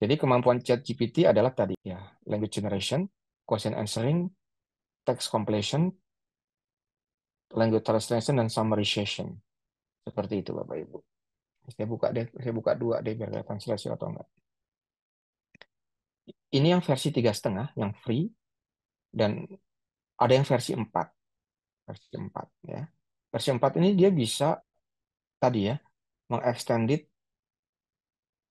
Jadi kemampuan Chat GPT adalah tadi ya, language generation, question answering, text completion, language translation dan summarization. Seperti itu Bapak Ibu. Saya buka deh, saya buka dua deh biar kelihatan selesai atau enggak. Ini yang versi tiga setengah, yang free, dan ada yang versi 4. Versi 4 ya. Versi 4 ini dia bisa tadi ya, mengextended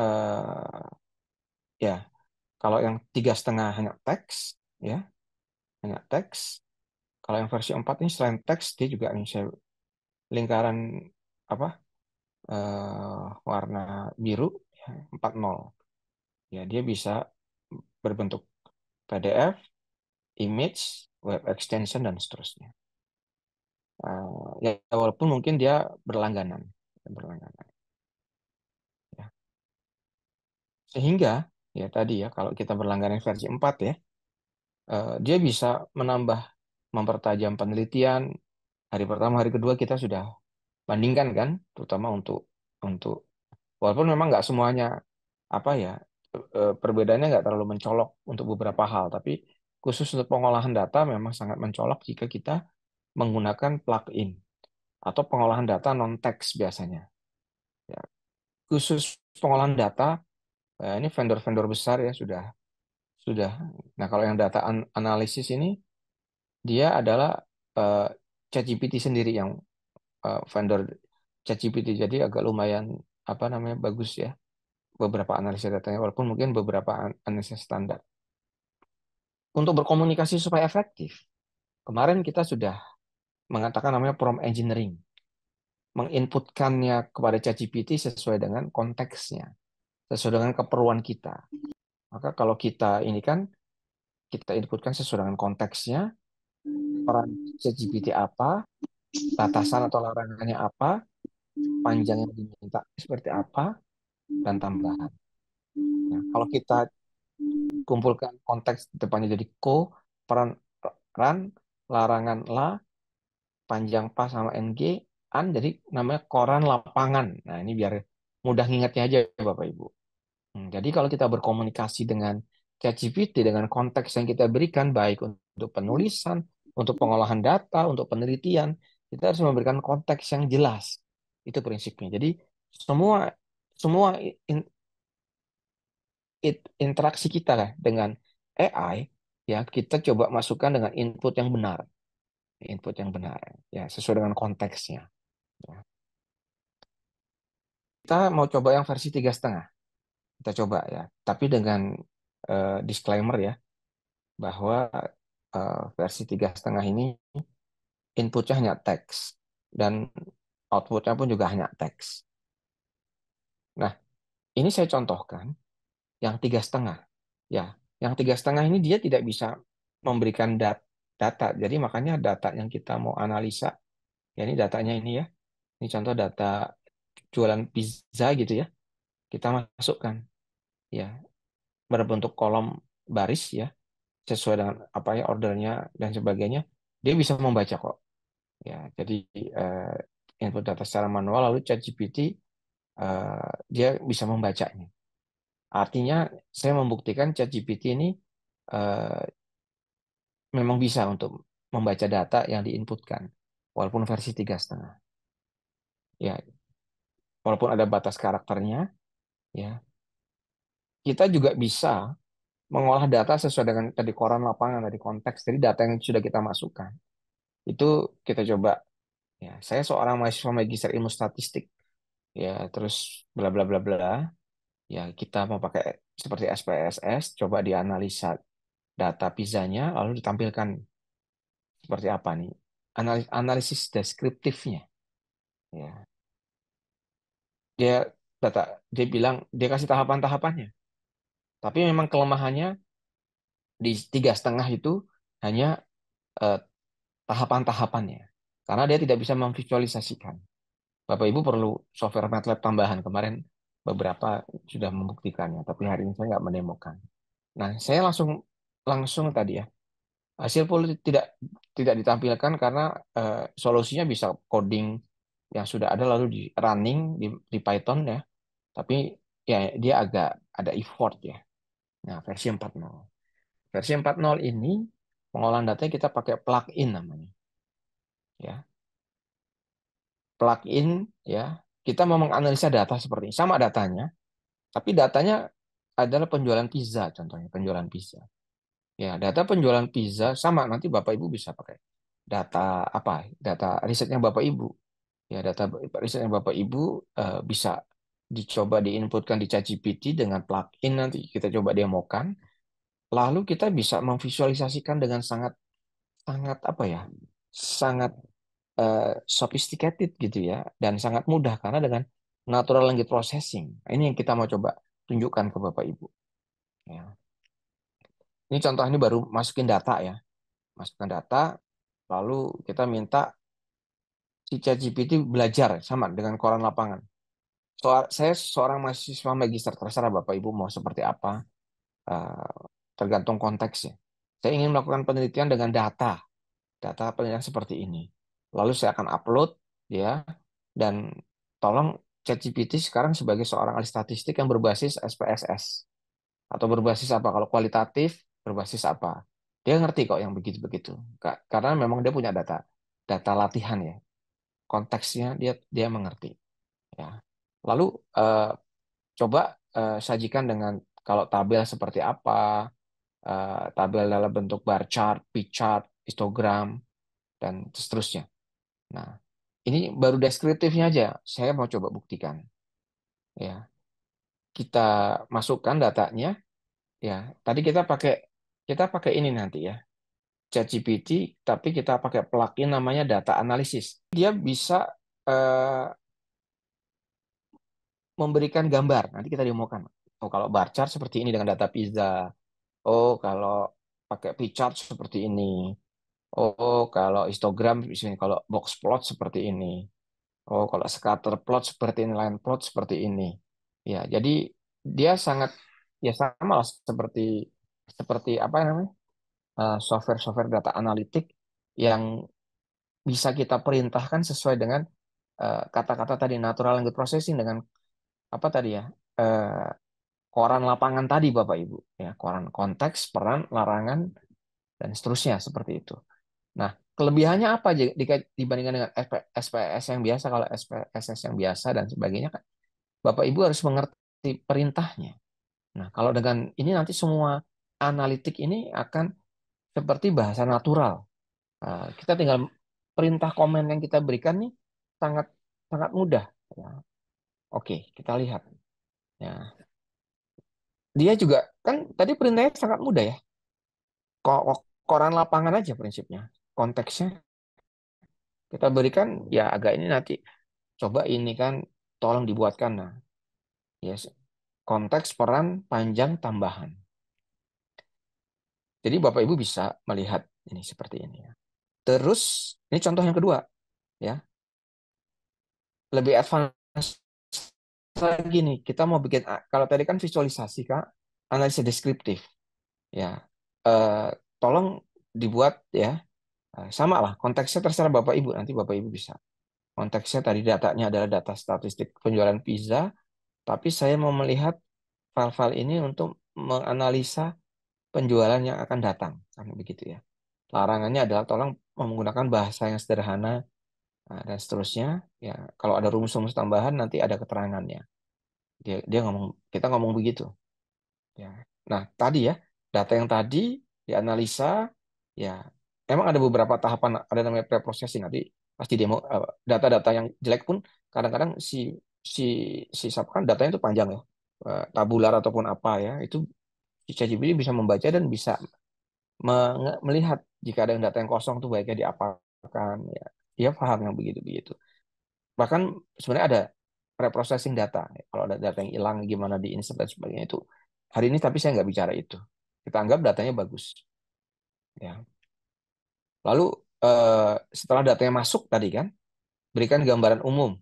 eh, ya kalau yang tiga setengah hanya teks ya hanya teks kalau yang versi 4 ini selain teks dia juga bisa lingkaran apa uh, warna biru ya, 40 ya dia bisa berbentuk PDF image web extension dan seterusnya uh, ya walaupun mungkin dia berlangganan ya, berlangganan ya. sehingga ya tadi ya kalau kita berlangganan versi 4 ya eh, dia bisa menambah mempertajam penelitian hari pertama hari kedua kita sudah bandingkan kan terutama untuk untuk walaupun memang nggak semuanya apa ya e, e, perbedaannya nggak terlalu mencolok untuk beberapa hal tapi khusus untuk pengolahan data memang sangat mencolok jika kita menggunakan plugin atau pengolahan data non teks biasanya. Ya, khusus pengolahan data Eh, ini vendor-vendor besar ya sudah sudah. Nah, kalau yang data an analisis ini dia adalah uh, ChatGPT sendiri yang uh, vendor ChatGPT. Jadi agak lumayan apa namanya bagus ya beberapa analisis datanya walaupun mungkin beberapa an analisis standar. Untuk berkomunikasi supaya efektif. Kemarin kita sudah mengatakan namanya prompt engineering. Menginputkannya kepada ChatGPT sesuai dengan konteksnya sesuai dengan keperluan kita. Maka kalau kita ini kan kita inputkan sesuai dengan konteksnya, peran CGPT apa, batasan atau larangannya apa, panjangnya diminta seperti apa, dan tambahan. Nah, kalau kita kumpulkan konteks depannya jadi ko, peran ran, larangan la, panjang pas sama ng, an jadi namanya koran lapangan. Nah, ini biar mudah ingatnya aja Bapak Ibu. Hmm, jadi kalau kita berkomunikasi dengan ChatGPT dengan konteks yang kita berikan baik untuk hmm. penulisan, untuk pengolahan data, untuk penelitian, kita harus memberikan konteks yang jelas. Itu prinsipnya. Jadi semua semua in, it, interaksi kita lah dengan AI ya kita coba masukkan dengan input yang benar. Input yang benar ya sesuai dengan konteksnya. Ya. Kita mau coba yang versi tiga setengah kita coba ya tapi dengan uh, disclaimer ya bahwa uh, versi tiga setengah ini inputnya hanya teks dan outputnya pun juga hanya teks nah ini saya contohkan yang tiga setengah ya yang tiga setengah ini dia tidak bisa memberikan dat data jadi makanya data yang kita mau analisa ya ini datanya ini ya ini contoh data jualan pizza gitu ya kita masukkan ya berbentuk kolom baris ya sesuai dengan apa ya ordernya dan sebagainya dia bisa membaca kok ya jadi uh, input data secara manual lalu ChatGPT uh, dia bisa membacanya artinya saya membuktikan ChatGPT ini uh, memang bisa untuk membaca data yang diinputkan walaupun versi tiga setengah ya walaupun ada batas karakternya ya kita juga bisa mengolah data sesuai dengan tadi koran lapangan, tadi konteks, dari data yang sudah kita masukkan. Itu kita coba. Ya, saya seorang mahasiswa magister ilmu statistik. Ya, terus bla bla bla bla. Ya, kita mau pakai seperti SPSS, coba dianalisa data pizzanya, lalu ditampilkan seperti apa nih? Analis analisis deskriptifnya. Ya. Dia data dia bilang dia kasih tahapan-tahapannya tapi memang kelemahannya di tiga setengah itu hanya eh, tahapan-tahapannya, karena dia tidak bisa memvisualisasikan. Bapak Ibu perlu software MATLAB tambahan kemarin beberapa sudah membuktikannya, tapi hari ini saya nggak menemukan. Nah, saya langsung langsung tadi ya hasil politik tidak tidak ditampilkan karena eh, solusinya bisa coding yang sudah ada lalu di running di, di Python ya, tapi ya dia agak ada effort ya Nah, versi 4.0. Versi 4.0 ini pengolahan datanya kita pakai plugin namanya. Ya. Plugin ya, kita mau menganalisa data seperti ini. Sama datanya, tapi datanya adalah penjualan pizza contohnya, penjualan pizza. Ya, data penjualan pizza sama nanti Bapak Ibu bisa pakai data apa? Data risetnya Bapak Ibu. Ya, data risetnya Bapak Ibu eh, bisa dicoba diinputkan di ChatGPT dengan plugin nanti kita coba demokan lalu kita bisa memvisualisasikan dengan sangat sangat apa ya sangat uh, sophisticated gitu ya dan sangat mudah karena dengan natural language processing ini yang kita mau coba tunjukkan ke bapak ibu ya ini contoh ini baru masukin data ya masukkan data lalu kita minta si ChatGPT belajar sama dengan koran lapangan soal saya seorang mahasiswa magister terserah Bapak Ibu mau seperti apa uh, tergantung konteksnya. Saya ingin melakukan penelitian dengan data, data penelitian seperti ini. Lalu saya akan upload ya dan tolong ChatGPT sekarang sebagai seorang ahli statistik yang berbasis SPSS atau berbasis apa kalau kualitatif berbasis apa dia ngerti kok yang begitu begitu karena memang dia punya data data latihan ya konteksnya dia dia mengerti ya Lalu uh, coba uh, sajikan dengan kalau tabel seperti apa, uh, tabel dalam bentuk bar chart, P chart, histogram, dan seterusnya. Nah, ini baru deskriptifnya aja. Saya mau coba buktikan. Ya, kita masukkan datanya. Ya, tadi kita pakai kita pakai ini nanti ya, ChatGPT, tapi kita pakai plugin namanya data analisis. Dia bisa eh, memberikan gambar. Nanti kita demokan. Oh, kalau bar chart seperti ini dengan data pizza. Oh, kalau pakai pie chart seperti ini. Oh, kalau histogram misalnya kalau box plot seperti ini. Oh, kalau scatter plot seperti ini, line plot seperti ini. Ya, jadi dia sangat ya sama lah seperti seperti apa namanya? Eh, software-software data analitik yang bisa kita perintahkan sesuai dengan eh, kata-kata tadi natural language processing dengan apa tadi ya eh, koran lapangan tadi bapak ibu ya koran konteks peran larangan dan seterusnya seperti itu nah kelebihannya apa jika dibandingkan dengan SPS yang biasa kalau SPSS yang biasa dan sebagainya kan bapak ibu harus mengerti perintahnya nah kalau dengan ini nanti semua analitik ini akan seperti bahasa natural nah, kita tinggal perintah komen yang kita berikan nih sangat sangat mudah ya, Oke, kita lihat. Ya. Dia juga kan tadi perintahnya sangat mudah ya. koran lapangan aja prinsipnya. Konteksnya kita berikan ya agak ini nanti coba ini kan tolong dibuatkan nah. Yes. Konteks peran panjang tambahan. Jadi Bapak Ibu bisa melihat ini seperti ini ya. Terus ini contoh yang kedua ya. Lebih advance saya gini, kita mau bikin kalau tadi kan visualisasi Kak, analisa deskriptif. Ya. Eh, tolong dibuat ya. Eh, sama lah, konteksnya terserah Bapak Ibu, nanti Bapak Ibu bisa. Konteksnya tadi datanya adalah data statistik penjualan pizza, tapi saya mau melihat file-file ini untuk menganalisa penjualan yang akan datang, kan begitu ya. Larangannya adalah tolong menggunakan bahasa yang sederhana, nah, dan seterusnya ya kalau ada rumus-rumus tambahan nanti ada keterangannya dia dia ngomong kita ngomong begitu ya nah tadi ya data yang tadi dianalisa ya emang ada beberapa tahapan ada namanya preprocessing nanti pasti demo eh, data-data yang jelek pun kadang-kadang si si si kan datanya itu panjang ya eh, tabular ataupun apa ya itu si ChatGPT bisa membaca dan bisa melihat jika ada yang data yang kosong tuh baiknya diapakan ya dia paham yang begitu-begitu. Bahkan sebenarnya ada reprocessing data. Kalau ada data yang hilang, gimana di insert dan sebagainya itu. Hari ini tapi saya nggak bicara itu. Kita anggap datanya bagus. Ya. Lalu eh, setelah datanya masuk tadi kan, berikan gambaran umum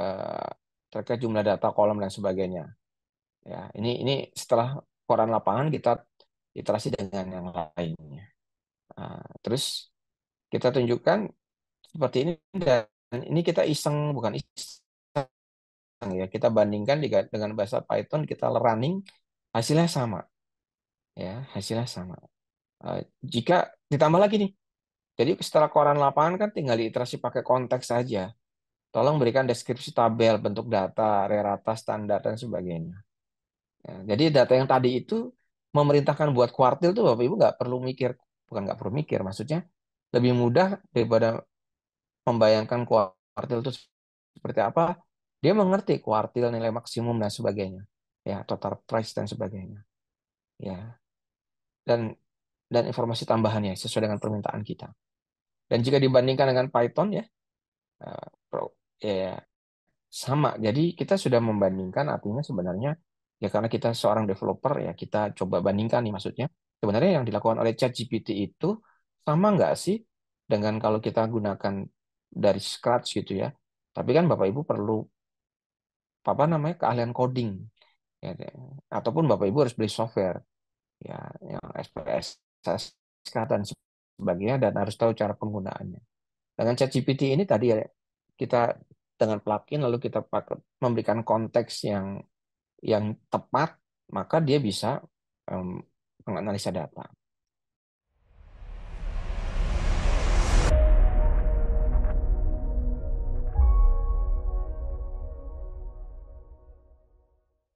eh, terkait jumlah data, kolom dan sebagainya. Ya, ini ini setelah koran lapangan kita iterasi dengan yang lainnya. Nah, terus kita tunjukkan seperti ini dan ini kita iseng bukan iseng ya kita bandingkan dengan bahasa Python kita running hasilnya sama ya hasilnya sama eh, jika ditambah lagi nih jadi setelah koran lapangan kan tinggal diiterasi pakai konteks saja tolong berikan deskripsi tabel bentuk data rata-rata standar dan sebagainya ya, jadi data yang tadi itu memerintahkan buat kuartil tuh bapak ibu nggak perlu mikir bukan nggak perlu mikir maksudnya lebih mudah daripada membayangkan kuartil itu seperti apa, dia mengerti kuartil nilai maksimum dan sebagainya, ya total price dan sebagainya, ya dan dan informasi tambahannya sesuai dengan permintaan kita. Dan jika dibandingkan dengan Python ya, eh, pro, ya, ya sama. Jadi kita sudah membandingkan artinya sebenarnya ya karena kita seorang developer ya kita coba bandingkan nih maksudnya sebenarnya yang dilakukan oleh ChatGPT itu sama nggak sih dengan kalau kita gunakan dari scratch gitu ya. Tapi kan Bapak Ibu perlu apa namanya keahlian coding ya, ya. ataupun Bapak Ibu harus beli software ya yang SPS dan sebagainya dan harus tahu cara penggunaannya. Dengan ChatGPT ini tadi ya kita dengan plugin lalu kita pakai, memberikan konteks yang yang tepat maka dia bisa um, menganalisa data.